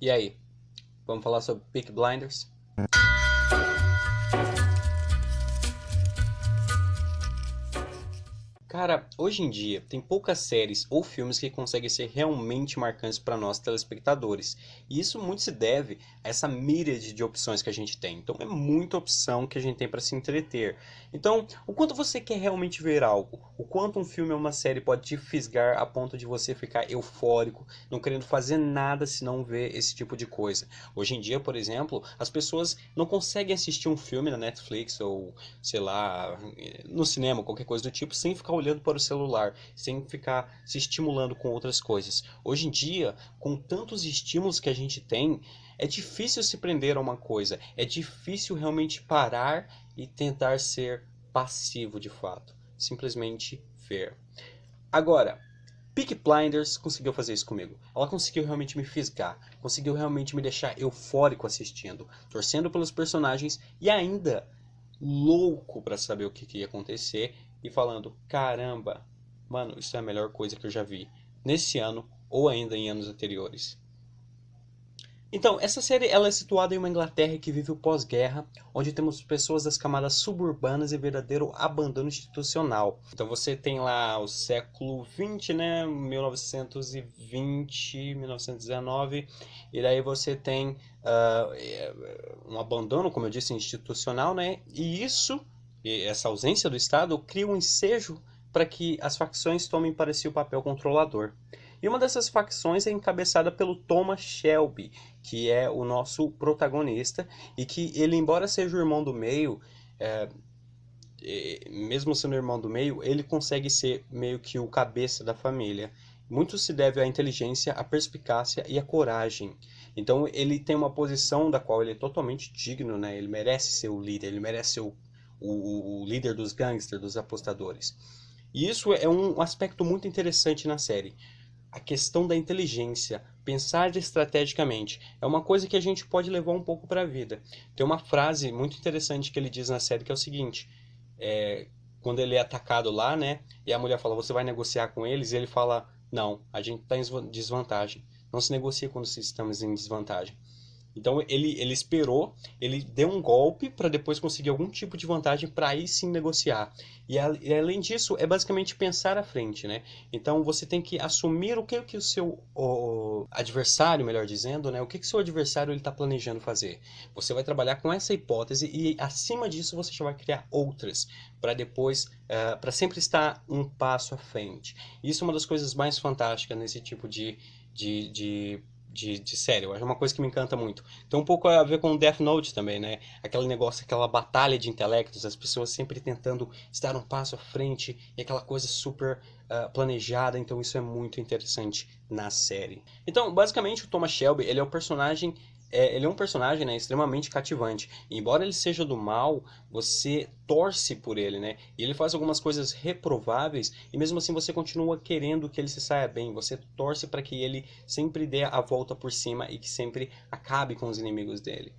E aí? Vamos falar sobre Peak Blinders? Cara, hoje em dia tem poucas séries ou filmes que conseguem ser realmente marcantes para nós telespectadores. E isso muito se deve a essa míriade de opções que a gente tem. Então é muita opção que a gente tem para se entreter. Então, o quanto você quer realmente ver algo, o quanto um filme ou uma série pode te fisgar a ponto de você ficar eufórico, não querendo fazer nada se não ver esse tipo de coisa. Hoje em dia, por exemplo, as pessoas não conseguem assistir um filme na Netflix ou, sei lá, eh, no cinema, qualquer coisa do tipo, sem ficar olhando olhando para o celular, sem ficar se estimulando com outras coisas. Hoje em dia, com tantos estímulos que a gente tem, é difícil se prender a uma coisa, é difícil realmente parar e tentar ser passivo de fato, simplesmente ver. Agora, Peak Blinders conseguiu fazer isso comigo. Ela conseguiu realmente me fisgar, conseguiu realmente me deixar eufórico assistindo, torcendo pelos personagens e ainda louco para saber o que, que ia acontecer e falando: caramba, mano, isso é a melhor coisa que eu já vi nesse ano ou ainda em anos anteriores. Então, essa série ela é situada em uma Inglaterra que vive o pós-guerra, onde temos pessoas das camadas suburbanas e verdadeiro abandono institucional. Então você tem lá o século XX né, 1920, 1919, e daí você tem uh, um abandono, como eu disse, institucional, né, e isso e essa ausência do Estado cria um ensejo para que as facções tomem para si o papel controlador. E uma dessas facções é encabeçada pelo Thomas Shelby, que é o nosso protagonista, e que ele, embora seja o irmão do meio, é, mesmo sendo irmão do meio, ele consegue ser meio que o cabeça da família. Muito se deve à inteligência, à perspicácia e à coragem. Então ele tem uma posição da qual ele é totalmente digno, né? Ele merece ser o líder, ele merece ser o o, o líder dos gangsters, dos apostadores. E isso é um aspecto muito interessante na série. A questão da inteligência, pensar estrategicamente, é uma coisa que a gente pode levar um pouco para a vida. Tem uma frase muito interessante que ele diz na série que é o seguinte: é, quando ele é atacado lá, né? E a mulher fala, você vai negociar com eles? E ele fala, não, a gente está em desvantagem. Não se negocia quando estamos em desvantagem. Então ele, ele esperou, ele deu um golpe para depois conseguir algum tipo de vantagem para aí sim negociar. E, a, e, além disso, é basicamente pensar à frente, né? Então você tem que assumir o que, que o seu o adversário, melhor dizendo, né? O que que seu adversário está planejando fazer. Você vai trabalhar com essa hipótese e acima disso você já vai criar outras para depois, uh, eh, para sempre estar um passo à frente. Isso é uma das coisas mais fantásticas nesse tipo de, de, de de, de série. É uma coisa que me encanta muito. Tem então, um pouco a ver com Death Note também, né? Aquele negócio, aquela batalha de intelectos, as pessoas sempre tentando estar um passo à frente e aquela coisa super uh, planejada. Então isso é muito interessante na série. Então, basicamente, o Thomas Shelby ele é o personagem é, ele é um personagem né, extremamente cativante. Embora ele seja do mal, você torce por ele, né? E ele faz algumas coisas reprováveis e mesmo assim você continua querendo que ele se saia bem. Você torce para que ele sempre dê a volta por cima e que sempre acabe com os inimigos dele.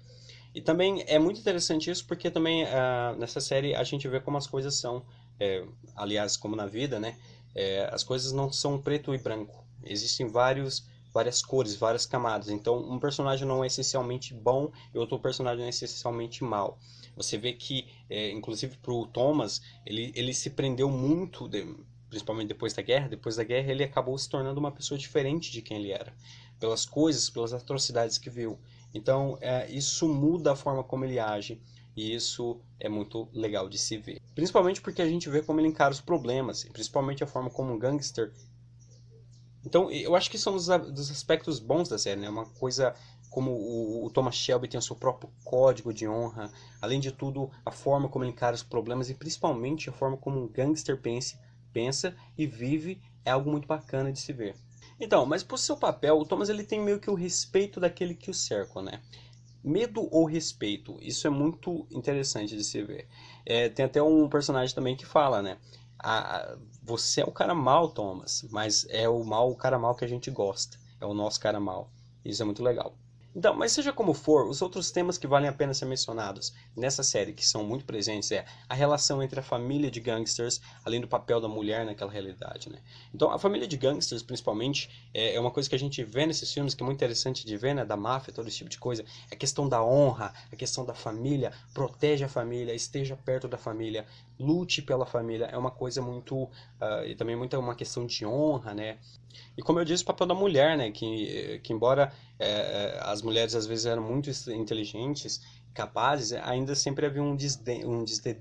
E também é muito interessante isso porque também ah, nessa série a gente vê como as coisas são, é, aliás, como na vida, né? É, as coisas não são preto e branco. Existem vários várias cores, várias camadas. Então, um personagem não é essencialmente bom e outro personagem não é essencialmente mal. Você vê que, é, inclusive para o Thomas, ele, ele se prendeu muito, de, principalmente depois da guerra. Depois da guerra, ele acabou se tornando uma pessoa diferente de quem ele era, pelas coisas, pelas atrocidades que viu. Então, é, isso muda a forma como ele age. E isso é muito legal de se ver. Principalmente porque a gente vê como ele encara os problemas, principalmente a forma como um gangster então, eu acho que são é dos, dos aspectos bons da série, né? Uma coisa como o, o, Thomas Shelby tem o seu próprio código de honra, além de tudo, a forma como ele encara os problemas e principalmente a forma como um gangster pense, pensa e vive é algo muito bacana de se ver. Então, mas por seu papel, o Thomas ele tem meio que o respeito daquele que o cerca, né? Medo ou respeito, isso é muito interessante de se ver. É, tem até um personagem também que fala, né? a, você é o cara mal, Thomas, mas é o mal, o cara mal que a gente gosta. É o nosso cara mal. Isso é muito legal. Então, mas seja como for, os outros temas que valem a pena ser mencionados nessa série, que são muito presentes, é a relação entre a família de gangsters, além do papel da mulher naquela realidade, né? Então, a família de gangsters, principalmente, é, é uma coisa que a gente vê nesses filmes, que é muito interessante de ver, né? Da máfia, todo esse tipo de coisa. A é questão da honra, a é questão da família, protege a família, esteja perto da família, lute pela família, é uma coisa muito, uh, e também muito uma questão de honra, né? E como eu disse, o papel da mulher, né? Que, que embora é, é as mulheres às vezes eram muito inteligentes, capazes, ainda sempre havia um desdém, um desdém,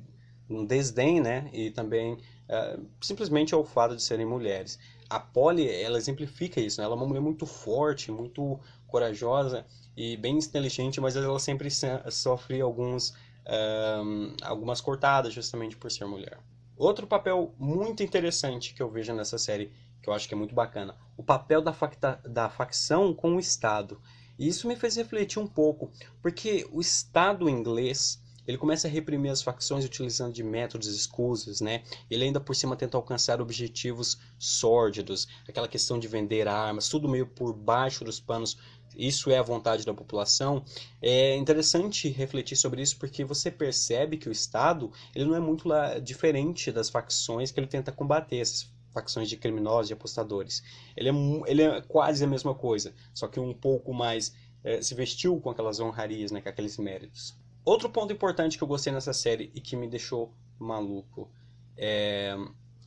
um desdém né? E também é, simplesmente ao é fato de serem mulheres. A Polly, ela exemplifica isso, né? Ela é uma mulher muito forte, muito corajosa e bem inteligente, mas ela sempre sofre alguns, um, é, algumas cortadas justamente por ser mulher. Outro papel muito interessante que eu vejo nessa série que eu acho que é muito bacana, o papel da, facta, da facção com o Estado. E isso me fez refletir um pouco, porque o Estado inglês ele começa a reprimir as facções utilizando de métodos escusos, né? Ele ainda por cima tenta alcançar objetivos sórdidos, aquela questão de vender armas, tudo meio por baixo dos panos. Isso é a vontade da população. É interessante refletir sobre isso porque você percebe que o Estado ele não é muito lá, diferente das facções que ele tenta combater. Essas facções de criminosos e apostadores. Ele é, ele é quase a mesma coisa, só que um pouco mais é, se vestiu com aquelas honrarias, né, com aqueles méritos. Outro ponto importante que eu gostei nessa série e que me deixou maluco eh,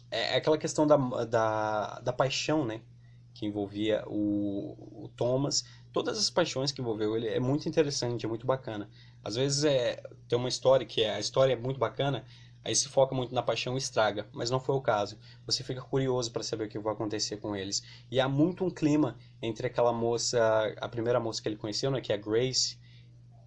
é, é aquela questão da, da, da paixão, né? Que envolvia o, o Thomas todas as paixões que envolveu ele é muito interessante, é muito bacana. Às vezes é, tem uma história que é, a história é muito bacana, Aí se foca muito na paixão e estraga, mas não foi o caso. Você fica curioso para saber o que vai acontecer com eles. E há muito um clima entre aquela moça, a primeira moça que ele conheceu, né, que é a Grace,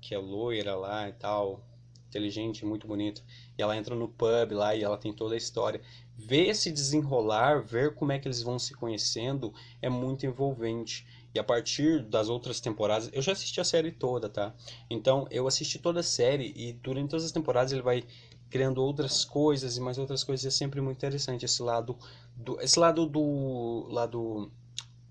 que é loira lá e tal, inteligente, muito bonita. E ela entra no pub lá e ela tem toda a história. Ver se desenrolar, ver como é que eles vão se conhecendo é muito envolvente. E a partir das outras temporadas, eu já assisti a série toda, tá? Então eu assisti toda a série e durante todas as temporadas ele vai criando outras coisas e mais outras coisas. É sempre muito interessante esse lado do esse lado do lado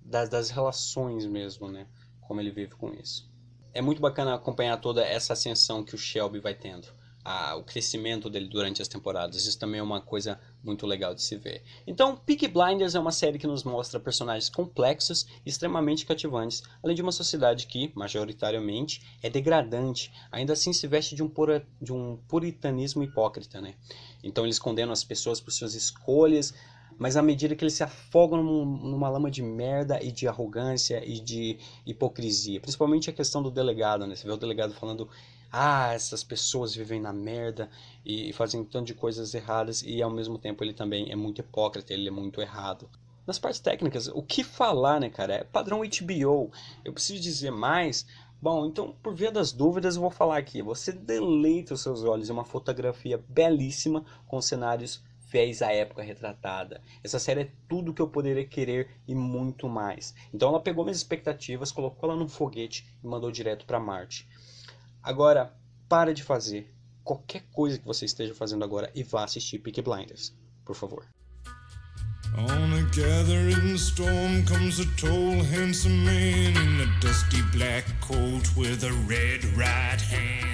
das, das relações mesmo, né? Como ele vive com isso. É muito bacana acompanhar toda essa ascensão que o Shelby vai tendo, a, o crescimento dele durante as temporadas. Isso também é uma coisa muito legal de se ver. Então, Peak Blinders é uma série que nos mostra personagens complexos e extremamente cativantes, além de uma sociedade que, majoritariamente, é degradante, ainda assim se veste de um, pura, de um puritanismo hipócrita, né? Então eles condenam as pessoas por suas escolhas, mas à medida que eles se afogam num, numa lama de merda e de arrogância e de hipocrisia. Principalmente a questão do delegado, né? Você vê o delegado falando: ah, essas pessoas vivem na merda e fazem um tanto de coisas erradas, e ao mesmo tempo ele também é muito hipócrita, ele é muito errado. Nas partes técnicas, o que falar, né, cara? É padrão HBO. Eu preciso dizer mais, Bom, então, por via das dúvidas, eu vou falar aqui. Você deleita os seus olhos em uma fotografia belíssima, com cenários fiéis à época retratada. Essa série é tudo que eu poderia querer e muito mais. Então ela pegou minhas expectativas, colocou ela num foguete e mandou direto para Marte. Agora, para de fazer qualquer coisa que você esteja fazendo agora e vá assistir Peaky Blinders, por favor. On a gathering storm comes a tall, handsome man in a dusty black coat with a red right hand.